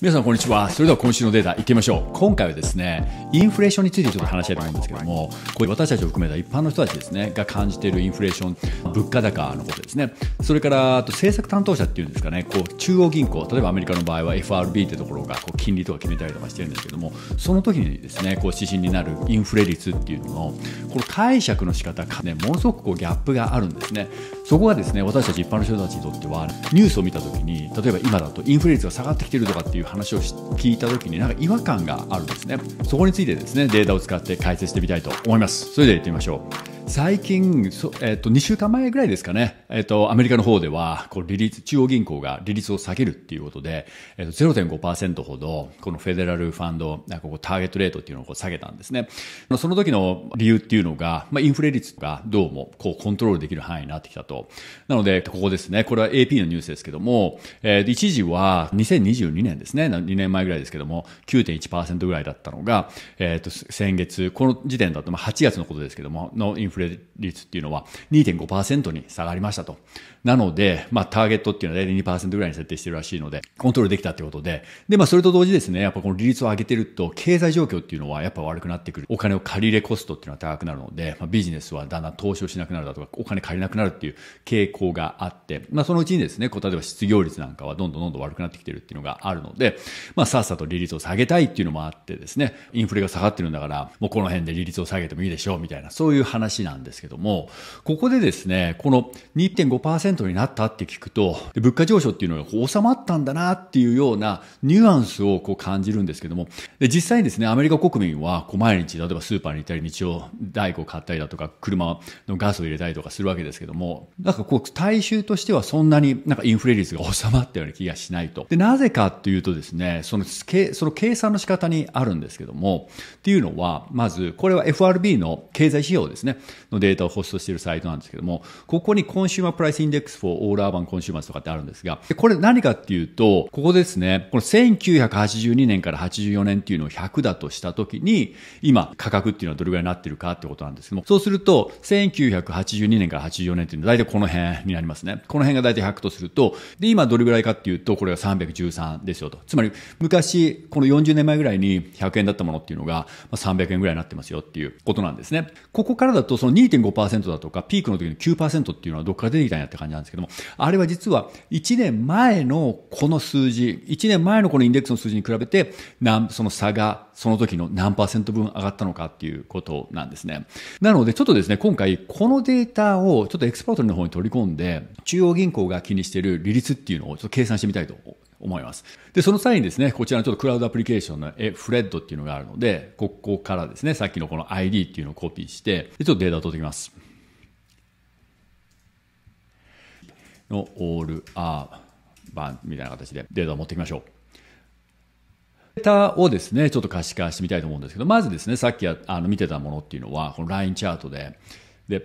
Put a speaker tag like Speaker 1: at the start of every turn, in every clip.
Speaker 1: 皆さんこんにちは。それでは今週のデータいってみましょう。今回はですね、インフレーションについてちょっと話したいと思うんですけども、これ私たちを含めた一般の人たちですね、が感じているインフレーション、物価高のことですね。それから、あと政策担当者っていうんですかね、こう中央銀行、例えばアメリカの場合は FRB ってところがこう金利とか決めたりとかしてるんですけども、その時にですね、こう指針になるインフレ率っていうのの、この解釈の仕方かね、ものすごくこうギャップがあるんですね。そこがですね私たち一般の人たちにとってはニュースを見た時に例えば今だとインフレ率が下がってきてるとかっていう話を聞いた時になんか違和感があるんですねそこについてですねデータを使って解説してみたいと思いますそれでは行ってみましょう最近、そえっ、ー、と、2週間前ぐらいですかね、えっ、ー、と、アメリカの方では、こう、利率、中央銀行が利率を下げるっていうことで、えっ、ー、0.5%ほど、このフェデラルファンド、ここターゲットレートっていうのを下げたんですね。その時の理由っていうのが、まあ、インフレ率がどうも、こう、コントロールできる範囲になってきたと。なので、ここですね、これは AP のニュースですけども、えー、一時は2022年ですね、2年前ぐらいですけども、9.1%ぐらいだったのが、えっ、と、先月、この時点だと、まあ、8月のことですけども、のインフレフレ率っていうのは2.5%に下がりましたと。なので、まあ、ターゲットっていうのは大体2%ぐらいに設定してるらしいので、コントロールできたってことで、で、まあ、それと同時ですね、やっぱこの利率を上げてると、経済状況っていうのはやっぱ悪くなってくる。お金を借り入れコストっていうのは高くなるので、まあ、ビジネスはだんだん投資をしなくなるだとか、お金借りなくなるっていう傾向があって、まあ、そのうちにですね、こう例えば失業率なんかはどんどんどんどん悪くなってきてるっていうのがあるので、まあ、さっさと利率を下げたいっていうのもあってですね、インフレが下がってるんだから、もうこの辺で利率を下げてもいいでしょうみたいな、そういう話なんですけども、ここでですね、この2.5%になったって聞くと、物価上昇っていうのが収まったんだなっていうようなニュアンスをこう感じるんですけども、で実際にですね、アメリカ国民はこう毎日、例えばスーパーに行ったり、日曜大工を買ったりだとか、車のガスを入れたりとかするわけですけども、なんかこう、大衆としてはそんなになんかインフレ率が収まったような気がしないと。で、なぜかっていうとですね、そのその計算の仕方にあるんですけども、っていうのは、まず、これは FRB の経済指標ですね。のデータをホストしているサイトなんですけども、ここにコンシューマープライスインデックス for all urban consumers とかってあるんですが、これ何かっていうと、ここですね、この1982年から84年っていうのを100だとしたときに、今価格っていうのはどれぐらいになってるかってことなんですけども、そうすると、1982年から84年っていうのは大体この辺になりますね。この辺が大体100とすると、で、今どれぐらいかっていうと、これが313ですよと。つまり、昔、この40年前ぐらいに100円だったものっていうのが、300円ぐらいになってますよっていうことなんですね。ここからだとその2.5%だとか、ピークの時の9%っていうのはどっから出てきたんやって感じなんですけども、あれは実は1年前のこの数字、1年前のこのインデックスの数字に比べて、その差がその時の何パーセント分上がったのかっていうことなんですね。なのでちょっとですね、今回このデータをちょっとエクスパートの方に取り込んで、中央銀行が気にしている利率っていうのをちょっと計算してみたいと思います。で、その際にですね、こちらのちょっとクラウドアプリケーションの Fred っていうのがあるので、ここからですね、さっきのこの ID っていうのをコピーして、ちょっとデータを取ってきます。の all r 版みたいな形でデータを持ってきましょう。データをですね、ちょっと可視化してみたいと思うんですけど、まずですね、さっきあの見てたものっていうのは、このラインチャートで、で、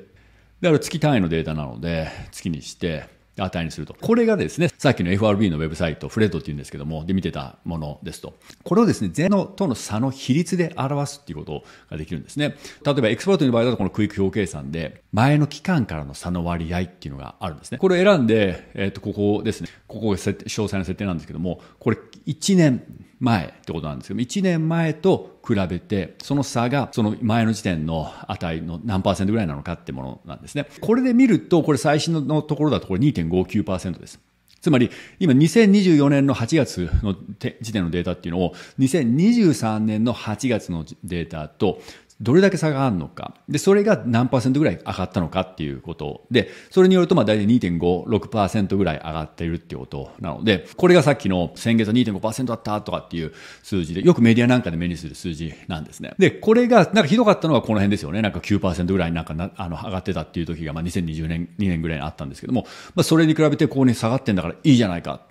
Speaker 1: である月単位のデータなので、月にして、値にすると。これがですね、さっきの FRB のウェブサイト、フレッドって言うんですけども、で見てたものですと。これをですね、ゼロとの差の比率で表すっていうことができるんですね。例えばエクスパートの場合だとこのクイック表計算で、前の期間からの差の割合っていうのがあるんですね。これを選んで、えっ、ー、と、ここですね。ここが詳細な設定なんですけども、これ1年前ってことなんですけど、1年前と比べて、その差がその前の時点の値の何パーセントぐらいなのかってものなんですね。これで見ると、これ最新のところだとこれ2.59%です。つまり、今2024年の8月の時点のデータっていうのを、2023年の8月のデータと、どれだけ差があるのか。で、それが何パーセントぐらい上がったのかっていうこと。で、それによると、まあ大体2.5、6%ぐらい上がっているっていうことなので、これがさっきの先月は2.5%だったとかっていう数字で、よくメディアなんかで目にする数字なんですね。で、これが、なんかひどかったのはこの辺ですよね。なんか9%ぐらいなんかな、あの、上がってたっていう時が、まあ2020年、2年ぐらいにあったんですけども、まあそれに比べてここに下がってんだからいいじゃないか。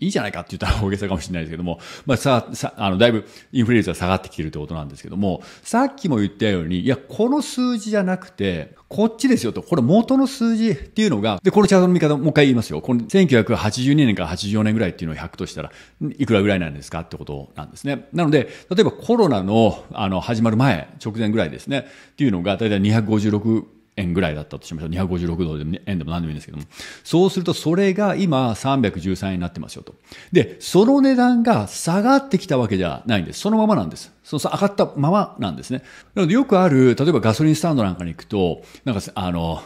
Speaker 1: いいじゃないかって言ったら大げさかもしれないですけども、まあさ、さ、あの、だいぶインフレ率が下がってきてるってことなんですけども、さっきも言ったように、いや、この数字じゃなくて、こっちですよと、これ元の数字っていうのが、で、このチャートの見方もう一回言いますよ。この1982年から84年ぐらいっていうのを100としたら、いくらぐらいなんですかってことなんですね。なので、例えばコロナの、あの、始まる前、直前ぐらいですね、っていうのが、だいたい256円ぐらいだったとしましょう。256ドルでも、円でも何でもいいんですけども。そうすると、それが今313円になってますよと。で、その値段が下がってきたわけじゃないんです。そのままなんです。その上がったままなんですね。なので、よくある、例えばガソリンスタンドなんかに行くと、なんか、あの、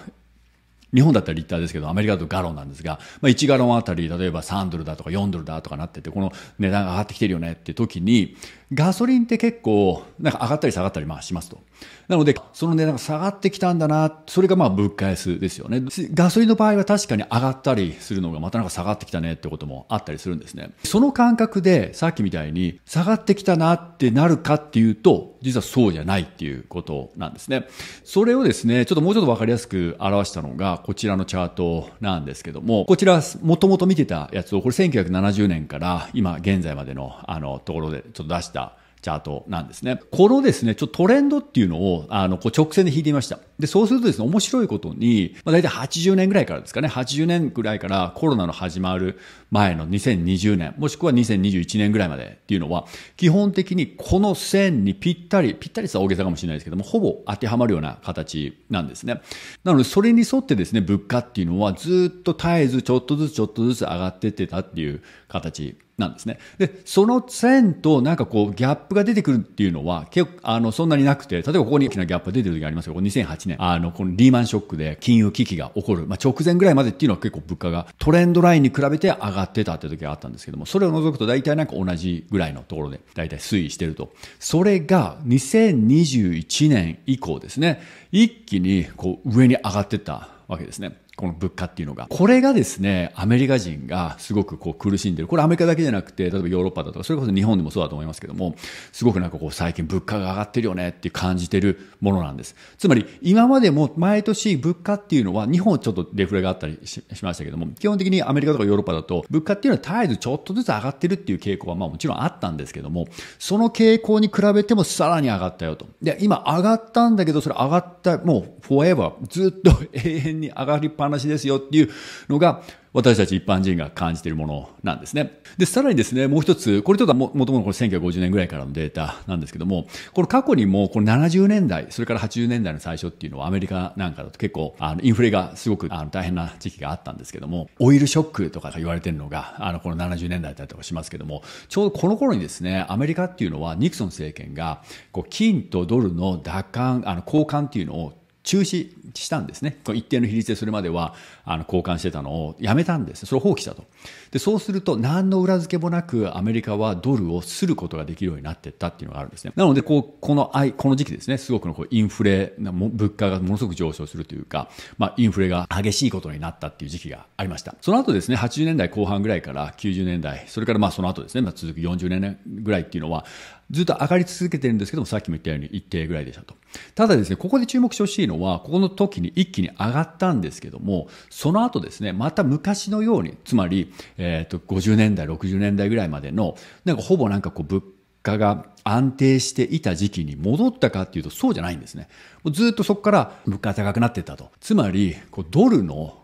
Speaker 1: 日本だったらリッターですけど、アメリカだとガロンなんですが、まあ、1ガロンあたり、例えば3ドルだとか4ドルだとかなってて、この値段が上がってきてるよねって時に、ガソリンって結構、なんか上がったり下がったりまあしますと。なので、その値段が下がってきたんだな、それがまあ物価安ですよね。ガソリンの場合は確かに上がったりするのがまたなんか下がってきたねってこともあったりするんですね。その感覚でさっきみたいに下がってきたなってなるかっていうと、実はそうじゃないっていうことなんですね。それをですね、ちょっともうちょっとわかりやすく表したのがこちらのチャートなんですけども、こちらもともと見てたやつをこれ1970年から今現在までのあのところでちょっと出したチャートなんですね。このですね、ちょっとトレンドっていうのを、あの、こう直線で引いてみました。で、そうするとですね、面白いことに、まあ、大体80年ぐらいからですかね、80年ぐらいからコロナの始まる前の2020年、もしくは2021年ぐらいまでっていうのは、基本的にこの線にぴったり、ぴったりさ大げさかもしれないですけども、ほぼ当てはまるような形なんですね。なので、それに沿ってですね、物価っていうのはずっと絶えずちょっとずつちょっとずつ上がってってたっていう形なんですね。で、その線となんかこうギャップが出てくるっていうのは結構あのそんなになくて、例えばここに大きなギャップが出てる時ありますよ。2008年、あのこのリーマンショックで金融危機が起こる、まあ、直前ぐらいまでっていうのは結構物価がトレンドラインに比べて上がってたって時があったんですけども、それを除くと大体なんか同じぐらいのところで大体推移してると。それが2021年以降ですね、一気にこう上に上がってったわけですね。この物価っていうのが。これがですね、アメリカ人がすごくこう苦しんでる。これアメリカだけじゃなくて、例えばヨーロッパだとか、それこそ日本でもそうだと思いますけども、すごくなんかこう最近物価が上がってるよねって感じてるものなんです。つまり今までも毎年物価っていうのは、日本ちょっとデフレがあったりしましたけども、基本的にアメリカとかヨーロッパだと、物価っていうのは絶えずちょっとずつ上がってるっていう傾向はまあもちろんあったんですけども、その傾向に比べてもさらに上がったよと。で、今上がったんだけど、それ上がった、もうフォーエバー、ずっと永遠に上がりっぱぱなしですよっていうのが、私たち一般人が感じているものなんですね。で、さらにですね、もう一つ、これちょっともともとこの1950年ぐらいからのデータなんですけども、この過去にも、この70年代、それから80年代の最初っていうのはアメリカなんかだと結構、あの、インフレがすごくあの大変な時期があったんですけども、オイルショックとか言われてるのが、あの、この70年代だったりとかしますけども、ちょうどこの頃にですね、アメリカっていうのはニクソン政権が、こう、金とドルの奪還、あの、交換っていうのを中止したんですね。一定の比率でそれまでは、あの、交換してたのをやめたんです。それを放棄したと。で、そうすると、何の裏付けもなく、アメリカはドルをすることができるようになってったっていうのがあるんですね。なので、こう、この、この時期ですね、すごくのこうインフレ、物価がものすごく上昇するというか、まあ、インフレが激しいことになったっていう時期がありました。その後ですね、80年代後半ぐらいから90年代、それからまあ、その後ですね、まあ、続く40年ぐらいっていうのは、ずっと上がり続けてるんですけども、さっきも言ったように一定ぐらいでしたと。ただですね、ここで注目してほしいのは、ここの時に一気に上がったんですけども、その後ですね、また昔のように、つまり、えっ、ー、と、50年代、60年代ぐらいまでの、なんかほぼなんかこう、物価が安定していた時期に戻ったかっていうとそうじゃないんですね。ずっとそこから物価が高くなっていったと。つまり、こうドルの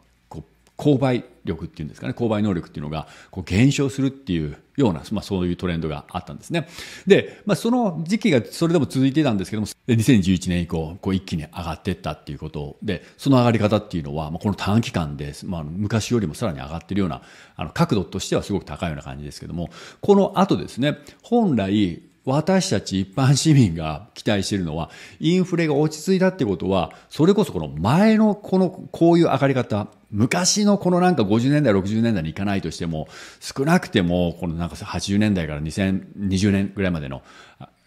Speaker 1: 購買力っていうんですかね、購買能力っていうのがこう減少するっていうような、まあ、そういうトレンドがあったんですね。で、まあ、その時期がそれでも続いてたんですけども、2011年以降、こう一気に上がっていったっていうことで、その上がり方っていうのは、まあ、この短期間で、まあ、昔よりもさらに上がってるような、あの角度としてはすごく高いような感じですけども、この後ですね、本来、私たち一般市民が期待しているのは、インフレが落ち着いたってことは、それこそこの前のこの、こういう上がり方、昔のこのなんか50年代、60年代に行かないとしても、少なくても、このなんか80年代から2020年ぐらいまでの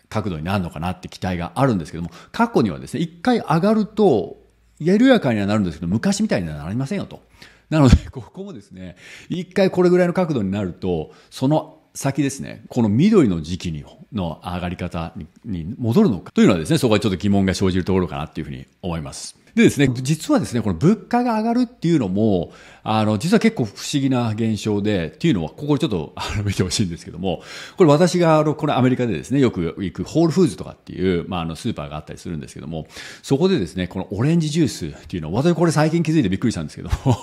Speaker 1: 角度になるのかなって期待があるんですけども、過去にはですね、一回上がると、緩やかにはなるんですけど、昔みたいにはなりませんよと。なので、ここもですね、一回これぐらいの角度になると、その先ですね、この緑の時期にの上がり方に戻るのかというのはですね、そこはちょっと疑問が生じるところかなというふうに思います。でですね、実はですね、この物価が上がるっていうのも、あの、実は結構不思議な現象で、っていうのは、ここちょっとあ見てほしいんですけども、これ私が、あの、これアメリカでですね、よく行くホールフーズとかっていう、まあ、あの、スーパーがあったりするんですけども、そこでですね、このオレンジジュースっていうのは、私これ最近気づいてびっくりしたんですけども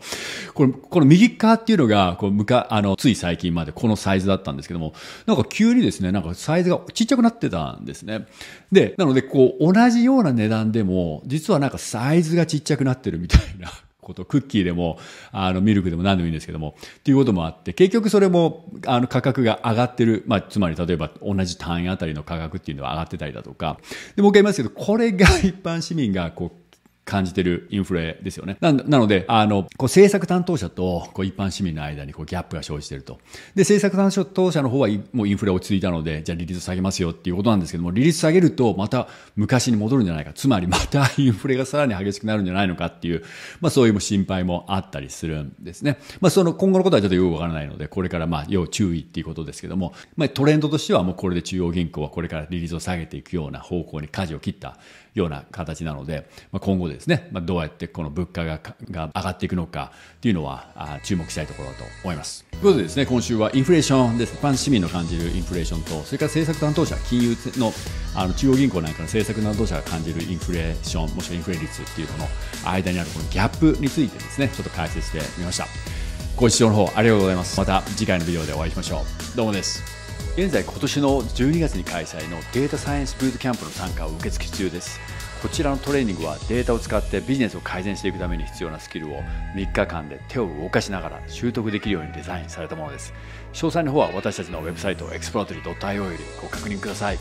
Speaker 1: これ、この右側っていうのが、こう、むか、あの、つい最近までこのサイズだったんですけども、なんか急にですね、なんかサイズがちっちゃくなってたんですね。で、なので、こう、同じような値段でも、実はなんかサイズがちっちゃくなってるみたいなこと、クッキーでも、あの、ミルクでも何でもいいんですけども、っていうこともあって、結局それも、あの、価格が上がってる。まあ、つまり例えば同じ単位あたりの価格っていうのは上がってたりだとか。で、もう一回言いますけど、これが一般市民が、こう、感じてるインフレですよね。なので、あの、こう政策担当者とこう一般市民の間にこうギャップが生じてると。で、政策担当者の方はもうインフレ落ち着いたので、じゃあ利率下げますよっていうことなんですけども、利率下げるとまた昔に戻るんじゃないか。つまりまた インフレがさらに激しくなるんじゃないのかっていう、まあそういう心配もあったりするんですね。まあその今後のことはちょっとよくわからないので、これからまあ要注意っていうことですけども、まあトレンドとしてはもうこれで中央銀行はこれから利率を下げていくような方向に舵を切ったような形なので、まあ、今後ですね、まあ、どうやってこの物価がが上がっていくのかっていうのはあ注目したいところだと思います。ということでですね、今週はインフレーションです。一般市民の感じるインフレーションと、それから政策担当者、金融のあの中央銀行なんかの政策担当者が感じるインフレーション、もしくはインフレ率っていうのの間にあるこのギャップについてですね、ちょっと解説してみました。ご視聴の方ありがとうございます。また次回のビデオでお会いしましょう。どうもです。現在今年の12月に開催のデータサイエンスブートキャンプの参加を受付中ですこちらのトレーニングはデータを使ってビジネスを改善していくために必要なスキルを3日間で手を動かしながら習得できるようにデザインされたものです詳細の方は私たちのウェブサイト e x p l o r a t o r y i o よりご確認ください